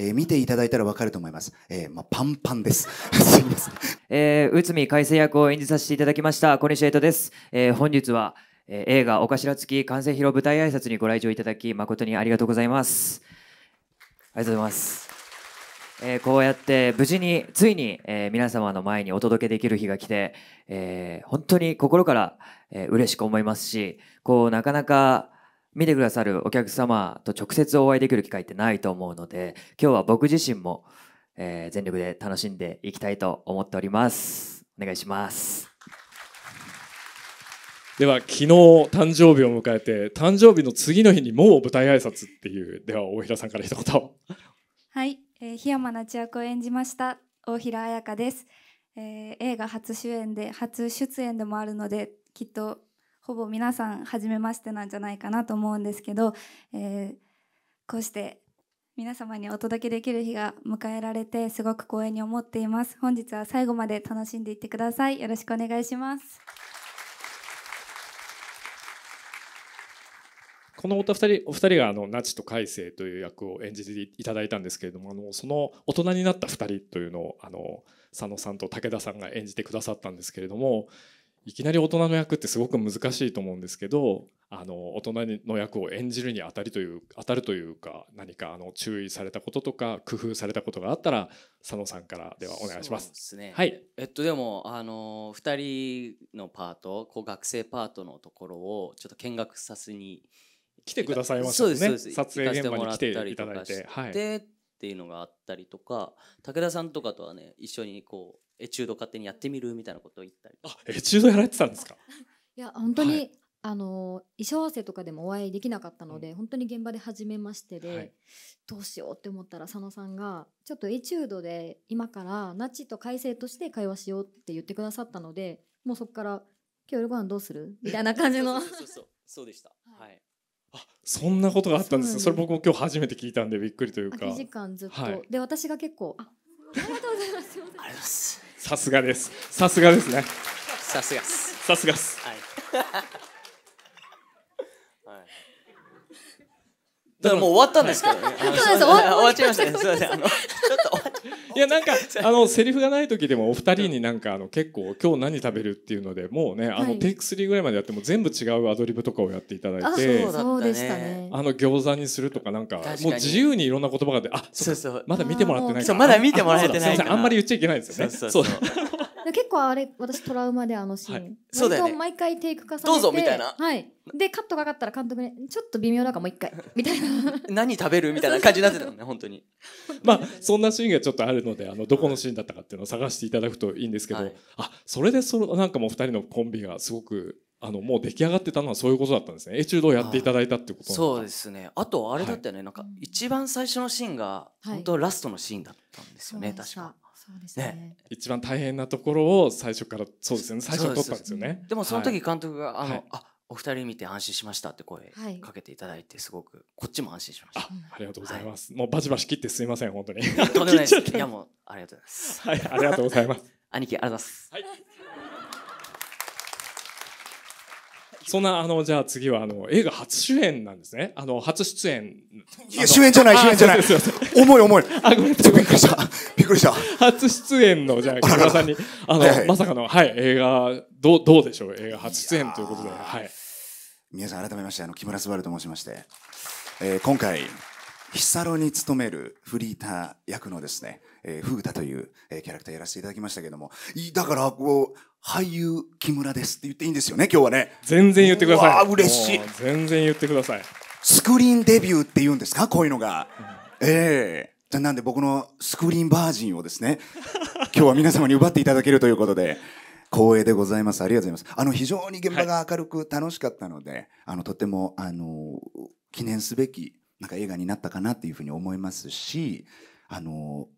えー、見ていただいたらわかると思います。えー、まあ、パンパンです。すいません。えー、内海海星役を演じさせていただきました、小西エイトです。えー、本日は、えー、映画、お頭付き完成披露舞台挨拶にご来場いただき、誠にありがとうございます。ありがとうございます。えー、こうやって無事についに、えー、皆様の前にお届けできる日が来て、えー、本当に心から、えー、嬉しく思いますしこうなかなか見てくださるお客様と直接お会いできる機会ってないと思うので今日は僕自身も、えー、全力で楽しんでいきたいと思っておりますお願いしますでは昨日誕生日を迎えて誕生日の次の日にもう舞台挨拶っていうでは大平さんから一言はい、えー、檜山夏役を演じました大平彩香です、えー、映画初主演で初出演でもあるのできっとほぼ皆さん初めましてなんじゃないかなと思うんですけど、えー、こうして皆様にお届けできる日が迎えられてすごく光栄に思っています本日は最後まで楽しんでいってくださいよろしくお願いしますこのお二人お二人があのナチと海星という役を演じていただいたんですけれどもあのその大人になった二人というのをあの佐野さんと武田さんが演じてくださったんですけれどもいきなり大人の役ってすごく難しいと思うんですけどあの大人の役を演じるにあたりという当たるというか何かあの注意されたこととか工夫されたことがあったら佐野さんからではお願いします。ですね、はいえっと、でもあの2人のパートこう学生パートのところをちょっと見学させに来てくださいましたね撮影現場に来ていただいて。はい、っていうのがあったりとか武田さんとかとはね一緒にこうエチュード勝手にやってみるみたいなことを言ったりあエチュードやられてたんですか いや本当に、はい、あの衣装合わせとかでもお会いできなかったので、うん、本当に現場で初めましてで、はい、どうしようって思ったら佐野さんがちょっとエチュードで今からナチと改正として会話しようって言ってくださったのでもうそこから「今日夜ご飯どうする?」みたいな感じのそうそうそうでした、はい、あそんなことがあったんですそそれ僕も今日初めて聞いたんでびっくりというか1時間ずっと、で私が結構あありがとうございます。ありがとうございます。さすがです。さすがですね。さすがす。さすがす。はい。はい、だからもう終わったんですけどね。そうです。終わっちゃいましたね。すみません。あのちょっいやなんかあのセリフがない時でもお二人になんかあの結構今日何食べるっていうのでもうねあのテイク3ぐらいまでやっても全部違うアドリブとかをやっていただいてそうでしたねあの餃子にするとかなんかもう自由にいろんな言葉がであそうそうまだ見てもらってないまだ見てもらえてないあんまり言っちゃいけないですよねそう結構あれ私トラウマであのシーン、はい、そうだよね毎回テイクさねてどうぞみたいなはいでカットかかったら監督にちょっと微妙だからもう一回 みたいな何食べるみたいな感じになってたのね 本当にまあそんなシーンがちょっとあるのであのどこのシーンだったかっていうのを探していただくといいんですけど、はい、あそれでそのなんかもう2人のコンビがすごくあのもう出来上がってたのはそういうことだったんですねエチュードをやっていただいたってことそうですねあとあれだったよね、はい、なんか一番最初のシーンが、本当ラストのシーンだったんですよね、確か。そうですね、ね、一番大変なところを最初からそうですね最初取ったんですよねでもその時監督が、はい、あの、はい、あお二人見て安心しましたって声かけていただいてすごくこっちも安心しました、はい、あありがとうございます、もうバチバチ切ってすいません本当に とんでもないです いやもうありがとうございますはいありがとうございます兄貴 ありがとうございますはいそんな、あの、じゃあ次は、あの、映画初主演なんですね。あの、初出演。いや、主演じゃない、主演じゃない。重い重い。あ、ごめんなさい。びっくりした。びっくりした。初出演の、じゃあ、木村さんに、あの、まさかの、はい、映画、どう、どうでしょう映画初出演ということで、はい。皆さん、改めまして、あの、木村昴と申しまして、え今回、ヒサロに勤めるフリーター役のですね、えー、フータという、えー、キャラクターやらせていただきましたけども、だから、こう、俳優木村ですって言っていいんですよね今日はね全然言ってください嬉しい全然言ってくださいスクリーンデビューって言うんですかこういうのが、うん、ええーなんで僕のスクリーンバージンをですね、今日は皆様に奪っていただけるということで、光栄でございます。ありがとうございます。あの、非常に現場が明るく楽しかったので、はい、あの、とても、あの、記念すべき、なんか映画になったかなっていうふうに思いますし、あの、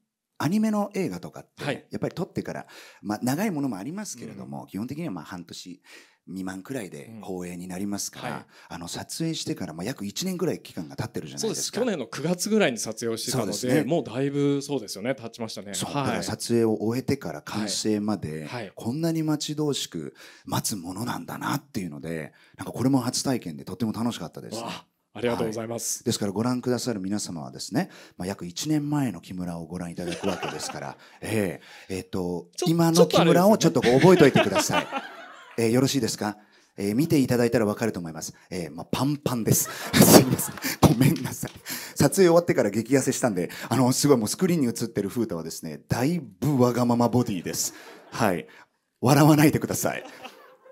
アニメの映画とかって、はい、やっぱり撮ってから、まあ、長いものもありますけれども、うん、基本的にはまあ半年未満くらいで放映になりますから、うんはい、あの撮影してからまあ約1年ぐらい期間が経ってるじゃないですか去年の9月ぐらいに撮影をしてたので、ね、もうだいぶそうですよね経ちましたね、はい、だから撮影を終えてから完成まで、こんなに待ち遠しく待つものなんだなっていうのでなんかこれも初体験でとても楽しかったです、ね。ありがとうございます、はい、ですからご覧くださる皆様はですね、まあ、約1年前の木村をご覧いただくわけですから、えーえーと、と今の木村をちょっと覚えておいてください、えー、よろしいですかえー、見ていただいたらわかると思います。えー、まあ、パンパンです。すいません。ごめんなさい。撮影終わってから激痩せしたんで、あの、すごいもうスクリーンに映ってる風太はですね、だいぶわがままボディです。はい。笑わないでください。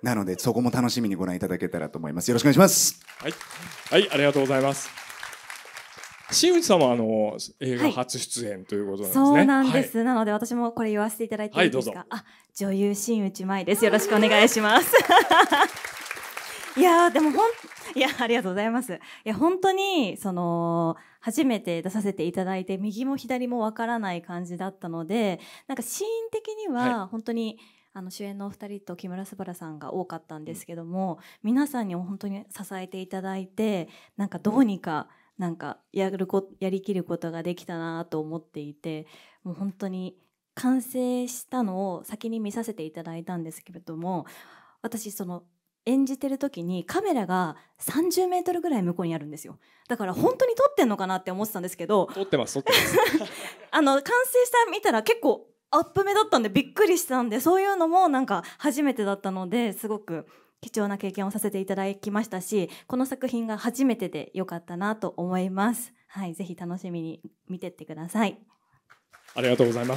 なのでそこも楽しみにご覧いただけたらと思いますよろしくお願いしますはい、はい、ありがとうございます新内さんはあの映画初出演ということなんですね、はい、そうなんです、はい、なので私もこれ言わせていただいていいですか、あ女優新内舞ですよろしくお願いします いやでもほんいやありがとうございますいや本当にその初めて出させていただいて右も左もわからない感じだったのでなんかシーン的には本当に、はいあの主演のお二人と木村昴さんが多かったんですけども、皆さんに本当に支えていただいてなんかどうにかなんかやるこやりきることができたなと思っていてもう本当に完成したのを先に見させていただいたんですけれども私その演じてる時にカメラが30メートルぐらい向こうにあるんですよだから本当に撮ってんのかなって思ってたんですけど撮ってます撮ってます あの完成した見たら結構アップ目だったんでびっくりしたんでそういうのもなんか初めてだったのですごく貴重な経験をさせていただきましたしこの作品が初めてで良かったなと思います。はい、ぜひ楽しみに見てってください。ありがとうございます。